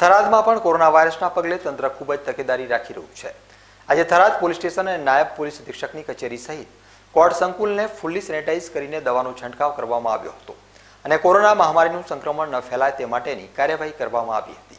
થરાદમાં પણ કોરોના વાયરસના પગલે તંત્ર ખૂબ જ તકેદારી રાખી રહ્યું છે આજે થરાદ પોલીસ સ્ટેશન અને નાયબ પોલીસ અધિક્ષકની કચેરી સહિત કોર્ટ સંકુલને ફૂલ્લી સેનેટાઇઝ કરીને દવાનો છંટકાવ કરવામાં આવ્યો હતો અને કોરોના મહામારીનું સંક્રમણ ન ફેલાય તે માટેની કાર્યવાહી કરવામાં આવી હતી